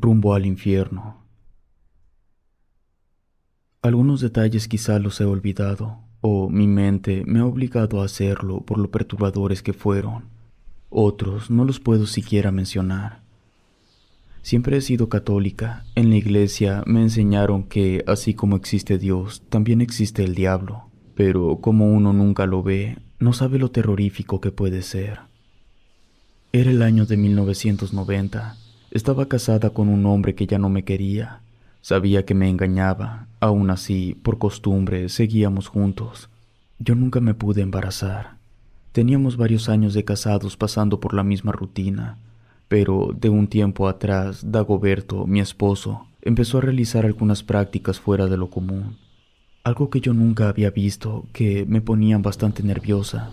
rumbo al infierno. Algunos detalles quizá los he olvidado, o mi mente me ha obligado a hacerlo por lo perturbadores que fueron. Otros no los puedo siquiera mencionar. Siempre he sido católica. En la iglesia me enseñaron que así como existe Dios, también existe el diablo. Pero como uno nunca lo ve, no sabe lo terrorífico que puede ser. Era el año de 1990 estaba casada con un hombre que ya no me quería. Sabía que me engañaba. Aún así, por costumbre, seguíamos juntos. Yo nunca me pude embarazar. Teníamos varios años de casados pasando por la misma rutina, pero de un tiempo atrás, Dagoberto, mi esposo, empezó a realizar algunas prácticas fuera de lo común. Algo que yo nunca había visto, que me ponían bastante nerviosa.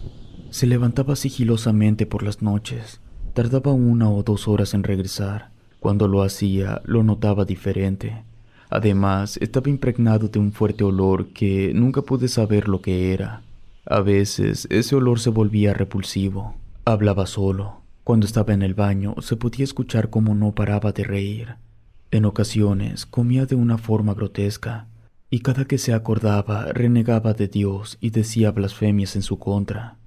Se levantaba sigilosamente por las noches, tardaba una o dos horas en regresar, cuando lo hacía, lo notaba diferente. Además, estaba impregnado de un fuerte olor que nunca pude saber lo que era. A veces ese olor se volvía repulsivo. Hablaba solo. Cuando estaba en el baño se podía escuchar cómo no paraba de reír. En ocasiones comía de una forma grotesca, y cada que se acordaba renegaba de Dios y decía blasfemias en su contra.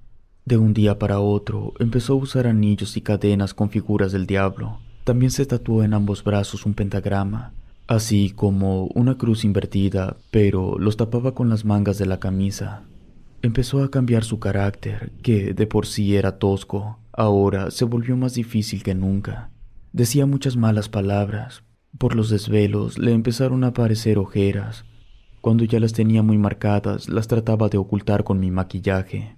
De un día para otro empezó a usar anillos y cadenas con figuras del diablo, también se tatuó en ambos brazos un pentagrama, así como una cruz invertida, pero los tapaba con las mangas de la camisa. Empezó a cambiar su carácter, que de por sí era tosco, ahora se volvió más difícil que nunca. Decía muchas malas palabras, por los desvelos le empezaron a aparecer ojeras. Cuando ya las tenía muy marcadas, las trataba de ocultar con mi maquillaje.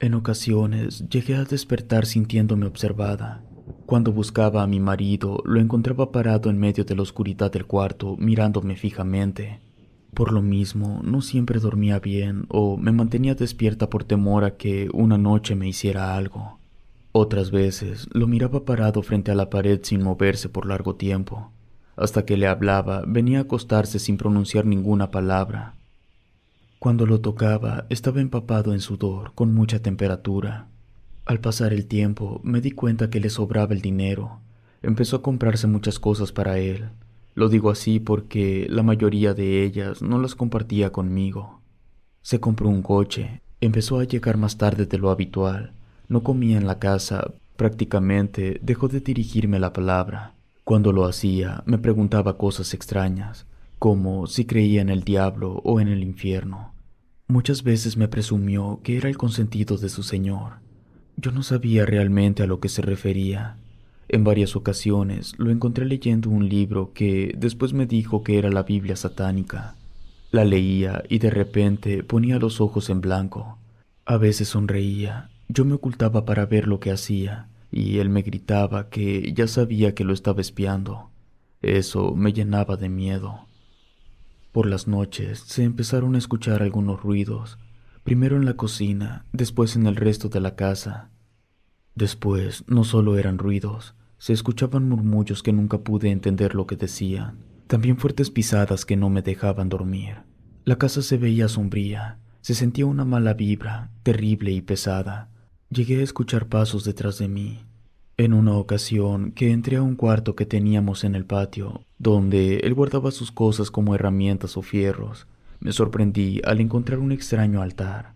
En ocasiones llegué a despertar sintiéndome observada, cuando buscaba a mi marido, lo encontraba parado en medio de la oscuridad del cuarto, mirándome fijamente. Por lo mismo, no siempre dormía bien o me mantenía despierta por temor a que una noche me hiciera algo. Otras veces lo miraba parado frente a la pared sin moverse por largo tiempo. Hasta que le hablaba, venía a acostarse sin pronunciar ninguna palabra. Cuando lo tocaba, estaba empapado en sudor, con mucha temperatura. Al pasar el tiempo, me di cuenta que le sobraba el dinero. Empezó a comprarse muchas cosas para él. Lo digo así porque la mayoría de ellas no las compartía conmigo. Se compró un coche, empezó a llegar más tarde de lo habitual, no comía en la casa, prácticamente dejó de dirigirme la palabra. Cuando lo hacía, me preguntaba cosas extrañas, como si creía en el diablo o en el infierno. Muchas veces me presumió que era el consentido de su señor, yo no sabía realmente a lo que se refería. En varias ocasiones lo encontré leyendo un libro que después me dijo que era la Biblia satánica. La leía y de repente ponía los ojos en blanco. A veces sonreía, yo me ocultaba para ver lo que hacía, y él me gritaba que ya sabía que lo estaba espiando. Eso me llenaba de miedo. Por las noches se empezaron a escuchar algunos ruidos primero en la cocina, después en el resto de la casa. Después no solo eran ruidos, se escuchaban murmullos que nunca pude entender lo que decían, también fuertes pisadas que no me dejaban dormir. La casa se veía sombría, se sentía una mala vibra, terrible y pesada. Llegué a escuchar pasos detrás de mí. En una ocasión que entré a un cuarto que teníamos en el patio, donde él guardaba sus cosas como herramientas o fierros, me sorprendí al encontrar un extraño altar.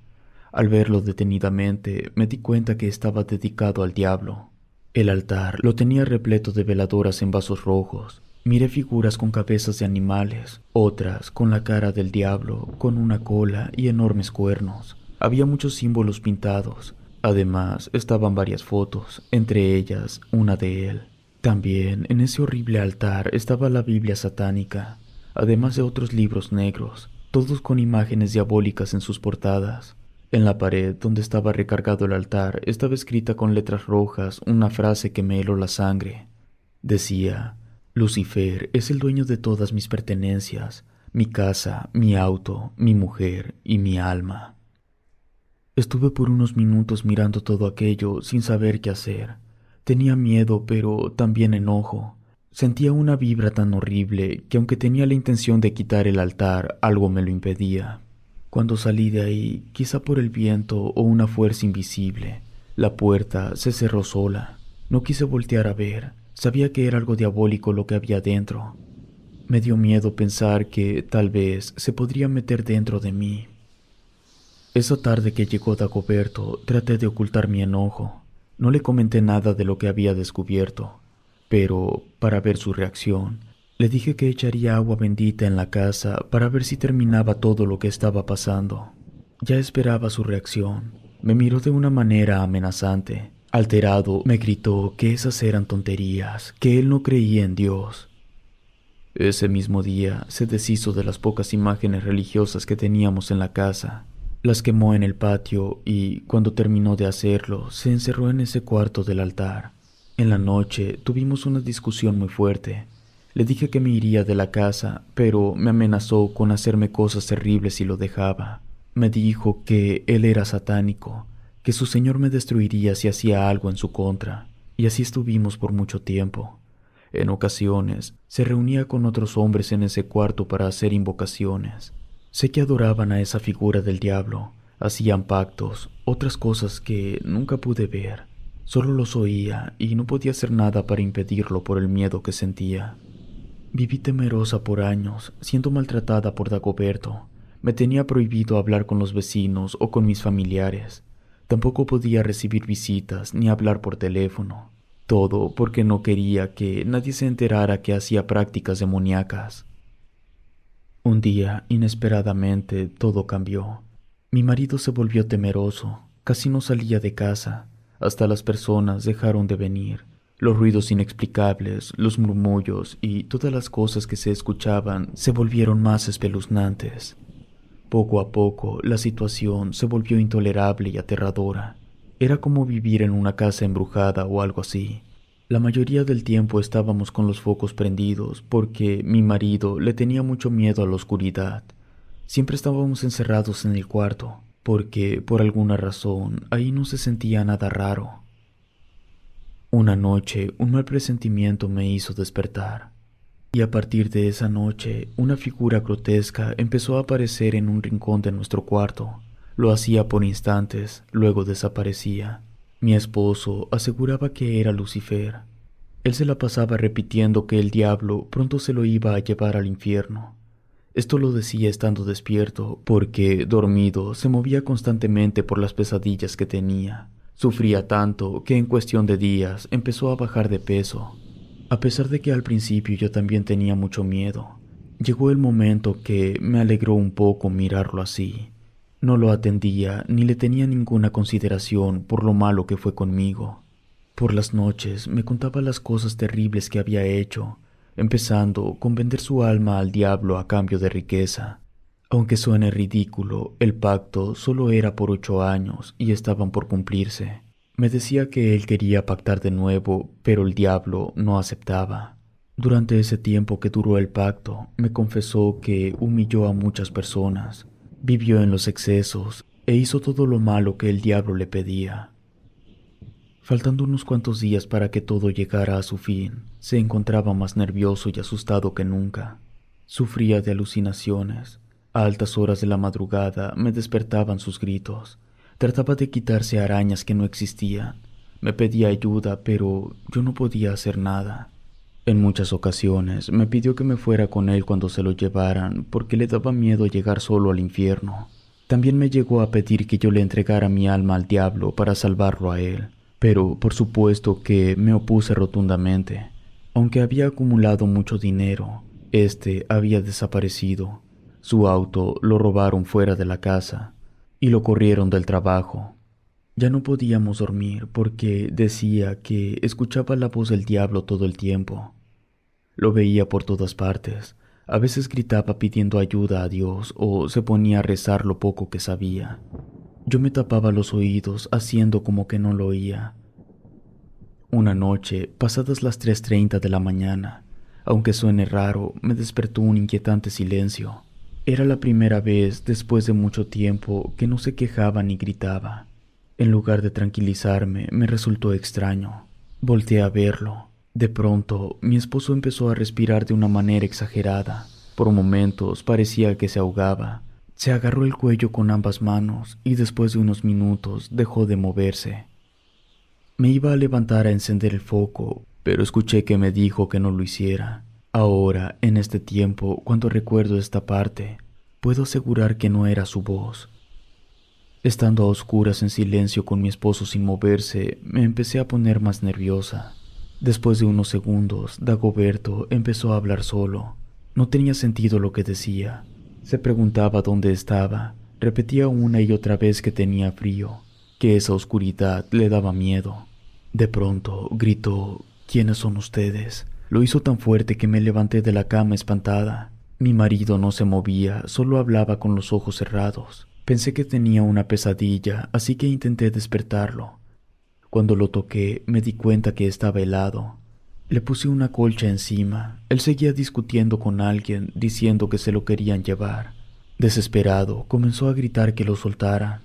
Al verlo detenidamente me di cuenta que estaba dedicado al diablo. El altar lo tenía repleto de veladoras en vasos rojos. Miré figuras con cabezas de animales, otras con la cara del diablo, con una cola y enormes cuernos. Había muchos símbolos pintados. Además, estaban varias fotos, entre ellas una de él. También en ese horrible altar estaba la Biblia satánica, además de otros libros negros, todos con imágenes diabólicas en sus portadas. En la pared donde estaba recargado el altar estaba escrita con letras rojas una frase que me heló la sangre. Decía, Lucifer es el dueño de todas mis pertenencias, mi casa, mi auto, mi mujer y mi alma. Estuve por unos minutos mirando todo aquello sin saber qué hacer. Tenía miedo, pero también enojo. Sentía una vibra tan horrible que aunque tenía la intención de quitar el altar, algo me lo impedía. Cuando salí de ahí, quizá por el viento o una fuerza invisible, la puerta se cerró sola. No quise voltear a ver, sabía que era algo diabólico lo que había dentro. Me dio miedo pensar que tal vez se podría meter dentro de mí. Esa tarde que llegó Dagoberto, traté de ocultar mi enojo. No le comenté nada de lo que había descubierto pero para ver su reacción, le dije que echaría agua bendita en la casa para ver si terminaba todo lo que estaba pasando. Ya esperaba su reacción. Me miró de una manera amenazante. Alterado, me gritó que esas eran tonterías, que él no creía en Dios. Ese mismo día se deshizo de las pocas imágenes religiosas que teníamos en la casa. Las quemó en el patio y, cuando terminó de hacerlo, se encerró en ese cuarto del altar. En la noche tuvimos una discusión muy fuerte. Le dije que me iría de la casa, pero me amenazó con hacerme cosas terribles si lo dejaba. Me dijo que él era satánico, que su señor me destruiría si hacía algo en su contra, y así estuvimos por mucho tiempo. En ocasiones se reunía con otros hombres en ese cuarto para hacer invocaciones. Sé que adoraban a esa figura del diablo, hacían pactos, otras cosas que nunca pude ver. Solo los oía y no podía hacer nada para impedirlo por el miedo que sentía. Viví temerosa por años, siendo maltratada por Dagoberto. Me tenía prohibido hablar con los vecinos o con mis familiares. Tampoco podía recibir visitas ni hablar por teléfono. Todo porque no quería que nadie se enterara que hacía prácticas demoníacas. Un día, inesperadamente, todo cambió. Mi marido se volvió temeroso, casi no salía de casa, hasta las personas dejaron de venir. Los ruidos inexplicables, los murmullos y todas las cosas que se escuchaban se volvieron más espeluznantes. Poco a poco la situación se volvió intolerable y aterradora. Era como vivir en una casa embrujada o algo así. La mayoría del tiempo estábamos con los focos prendidos porque mi marido le tenía mucho miedo a la oscuridad. Siempre estábamos encerrados en el cuarto, porque por alguna razón ahí no se sentía nada raro. Una noche un mal presentimiento me hizo despertar, y a partir de esa noche una figura grotesca empezó a aparecer en un rincón de nuestro cuarto. Lo hacía por instantes, luego desaparecía. Mi esposo aseguraba que era Lucifer. Él se la pasaba repitiendo que el diablo pronto se lo iba a llevar al infierno. Esto lo decía estando despierto, porque, dormido, se movía constantemente por las pesadillas que tenía. Sufría tanto que en cuestión de días empezó a bajar de peso. A pesar de que al principio yo también tenía mucho miedo, llegó el momento que me alegró un poco mirarlo así. No lo atendía ni le tenía ninguna consideración por lo malo que fue conmigo. Por las noches me contaba las cosas terribles que había hecho empezando con vender su alma al diablo a cambio de riqueza. Aunque suene ridículo, el pacto solo era por ocho años y estaban por cumplirse. Me decía que él quería pactar de nuevo, pero el diablo no aceptaba. Durante ese tiempo que duró el pacto, me confesó que humilló a muchas personas, vivió en los excesos e hizo todo lo malo que el diablo le pedía. Faltando unos cuantos días para que todo llegara a su fin, se encontraba más nervioso y asustado que nunca. Sufría de alucinaciones. A altas horas de la madrugada me despertaban sus gritos. Trataba de quitarse arañas que no existían. Me pedía ayuda, pero yo no podía hacer nada. En muchas ocasiones me pidió que me fuera con él cuando se lo llevaran porque le daba miedo llegar solo al infierno. También me llegó a pedir que yo le entregara mi alma al diablo para salvarlo a él pero por supuesto que me opuse rotundamente. Aunque había acumulado mucho dinero, este había desaparecido. Su auto lo robaron fuera de la casa y lo corrieron del trabajo. Ya no podíamos dormir porque decía que escuchaba la voz del diablo todo el tiempo. Lo veía por todas partes. A veces gritaba pidiendo ayuda a Dios o se ponía a rezar lo poco que sabía. Yo me tapaba los oídos haciendo como que no lo oía. Una noche, pasadas las 3.30 de la mañana, aunque suene raro, me despertó un inquietante silencio. Era la primera vez después de mucho tiempo que no se quejaba ni gritaba. En lugar de tranquilizarme, me resultó extraño. Volté a verlo. De pronto, mi esposo empezó a respirar de una manera exagerada. Por momentos parecía que se ahogaba. Se agarró el cuello con ambas manos y después de unos minutos dejó de moverse. Me iba a levantar a encender el foco, pero escuché que me dijo que no lo hiciera. Ahora, en este tiempo, cuando recuerdo esta parte, puedo asegurar que no era su voz. Estando a oscuras en silencio con mi esposo sin moverse, me empecé a poner más nerviosa. Después de unos segundos, Dagoberto empezó a hablar solo. No tenía sentido lo que decía, se preguntaba dónde estaba. Repetía una y otra vez que tenía frío, que esa oscuridad le daba miedo. De pronto gritó ¿Quiénes son ustedes? Lo hizo tan fuerte que me levanté de la cama espantada. Mi marido no se movía, solo hablaba con los ojos cerrados. Pensé que tenía una pesadilla, así que intenté despertarlo. Cuando lo toqué me di cuenta que estaba helado. Le puse una colcha encima. Él seguía discutiendo con alguien, diciendo que se lo querían llevar. Desesperado, comenzó a gritar que lo soltaran.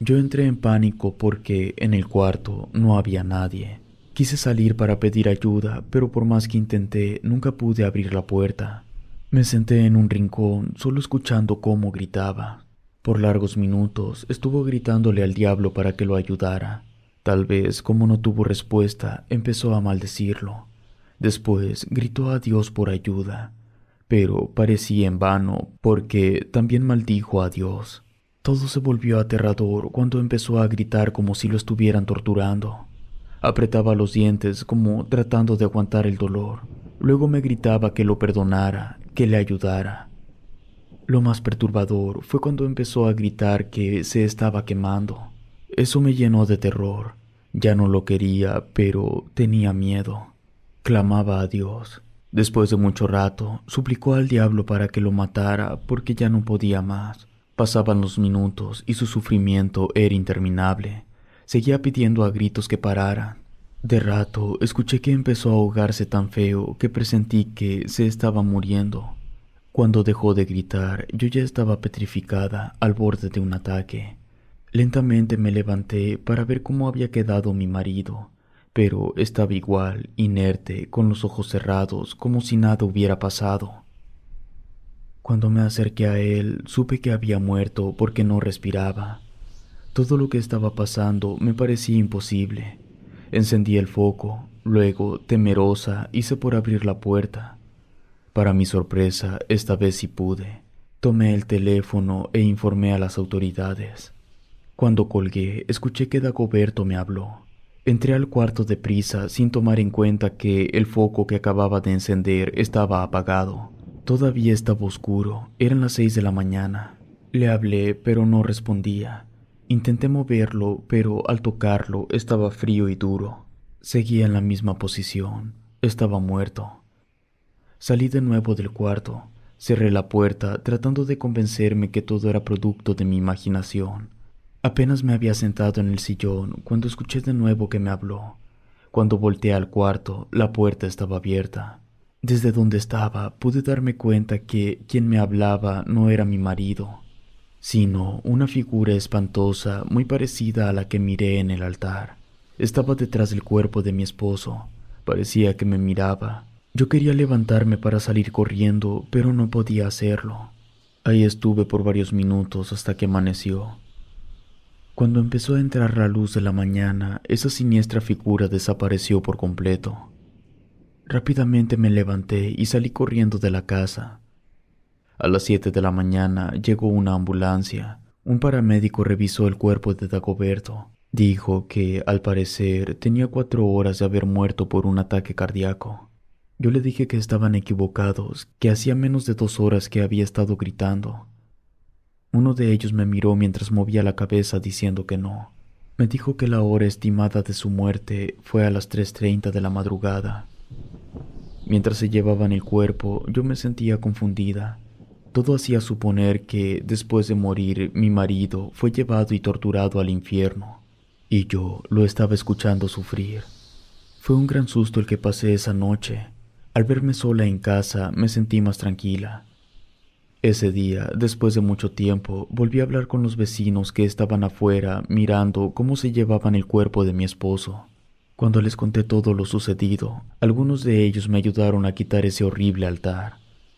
Yo entré en pánico porque en el cuarto no había nadie. Quise salir para pedir ayuda, pero por más que intenté, nunca pude abrir la puerta. Me senté en un rincón, solo escuchando cómo gritaba. Por largos minutos estuvo gritándole al diablo para que lo ayudara. Tal vez, como no tuvo respuesta, empezó a maldecirlo. Después gritó a Dios por ayuda, pero parecía en vano porque también maldijo a Dios. Todo se volvió aterrador cuando empezó a gritar como si lo estuvieran torturando. Apretaba los dientes como tratando de aguantar el dolor. Luego me gritaba que lo perdonara, que le ayudara. Lo más perturbador fue cuando empezó a gritar que se estaba quemando. Eso me llenó de terror. Ya no lo quería, pero tenía miedo. Clamaba a Dios. Después de mucho rato, suplicó al diablo para que lo matara porque ya no podía más. Pasaban los minutos y su sufrimiento era interminable. Seguía pidiendo a gritos que pararan. De rato escuché que empezó a ahogarse tan feo que presentí que se estaba muriendo. Cuando dejó de gritar, yo ya estaba petrificada al borde de un ataque. Lentamente me levanté para ver cómo había quedado mi marido pero estaba igual, inerte, con los ojos cerrados, como si nada hubiera pasado. Cuando me acerqué a él, supe que había muerto porque no respiraba. Todo lo que estaba pasando me parecía imposible. Encendí el foco, luego, temerosa, hice por abrir la puerta. Para mi sorpresa, esta vez sí pude. Tomé el teléfono e informé a las autoridades. Cuando colgué, escuché que Dagoberto me habló. Entré al cuarto deprisa sin tomar en cuenta que el foco que acababa de encender estaba apagado. Todavía estaba oscuro, eran las seis de la mañana. Le hablé, pero no respondía. Intenté moverlo, pero al tocarlo estaba frío y duro. Seguía en la misma posición, estaba muerto. Salí de nuevo del cuarto, cerré la puerta tratando de convencerme que todo era producto de mi imaginación. Apenas me había sentado en el sillón cuando escuché de nuevo que me habló. Cuando volteé al cuarto, la puerta estaba abierta. Desde donde estaba pude darme cuenta que quien me hablaba no era mi marido, sino una figura espantosa muy parecida a la que miré en el altar. Estaba detrás del cuerpo de mi esposo. Parecía que me miraba. Yo quería levantarme para salir corriendo, pero no podía hacerlo. Ahí estuve por varios minutos hasta que amaneció. Cuando empezó a entrar la luz de la mañana, esa siniestra figura desapareció por completo. Rápidamente me levanté y salí corriendo de la casa. A las 7 de la mañana llegó una ambulancia. Un paramédico revisó el cuerpo de Dagoberto. Dijo que, al parecer, tenía cuatro horas de haber muerto por un ataque cardíaco. Yo le dije que estaban equivocados, que hacía menos de dos horas que había estado gritando, uno de ellos me miró mientras movía la cabeza diciendo que no. Me dijo que la hora estimada de su muerte fue a las 3.30 de la madrugada. Mientras se llevaban el cuerpo, yo me sentía confundida. Todo hacía suponer que, después de morir, mi marido fue llevado y torturado al infierno, y yo lo estaba escuchando sufrir. Fue un gran susto el que pasé esa noche. Al verme sola en casa, me sentí más tranquila. Ese día, después de mucho tiempo, volví a hablar con los vecinos que estaban afuera mirando cómo se llevaban el cuerpo de mi esposo. Cuando les conté todo lo sucedido, algunos de ellos me ayudaron a quitar ese horrible altar.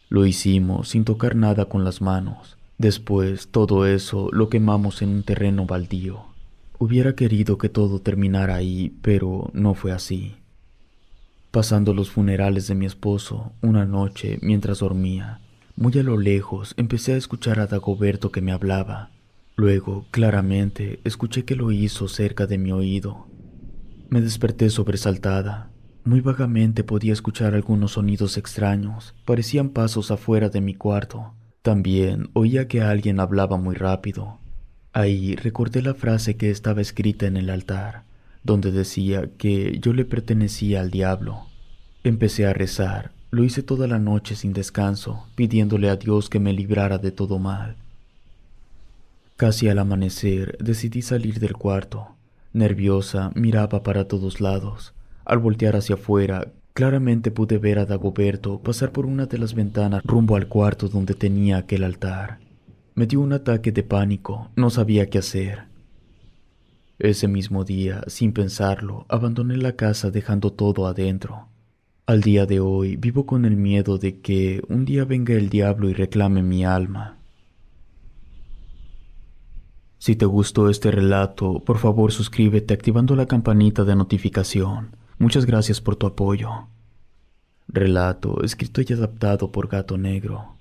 Lo hicimos sin tocar nada con las manos. Después, todo eso lo quemamos en un terreno baldío. Hubiera querido que todo terminara ahí, pero no fue así. Pasando los funerales de mi esposo, una noche, mientras dormía, muy a lo lejos empecé a escuchar a Dagoberto que me hablaba. Luego, claramente, escuché que lo hizo cerca de mi oído. Me desperté sobresaltada. Muy vagamente podía escuchar algunos sonidos extraños, parecían pasos afuera de mi cuarto. También oía que alguien hablaba muy rápido. Ahí recordé la frase que estaba escrita en el altar, donde decía que yo le pertenecía al diablo. Empecé a rezar, lo hice toda la noche sin descanso, pidiéndole a Dios que me librara de todo mal. Casi al amanecer decidí salir del cuarto. Nerviosa, miraba para todos lados. Al voltear hacia afuera, claramente pude ver a Dagoberto pasar por una de las ventanas rumbo al cuarto donde tenía aquel altar. Me dio un ataque de pánico, no sabía qué hacer. Ese mismo día, sin pensarlo, abandoné la casa dejando todo adentro. Al día de hoy vivo con el miedo de que un día venga el diablo y reclame mi alma. Si te gustó este relato, por favor suscríbete activando la campanita de notificación. Muchas gracias por tu apoyo. Relato escrito y adaptado por Gato Negro.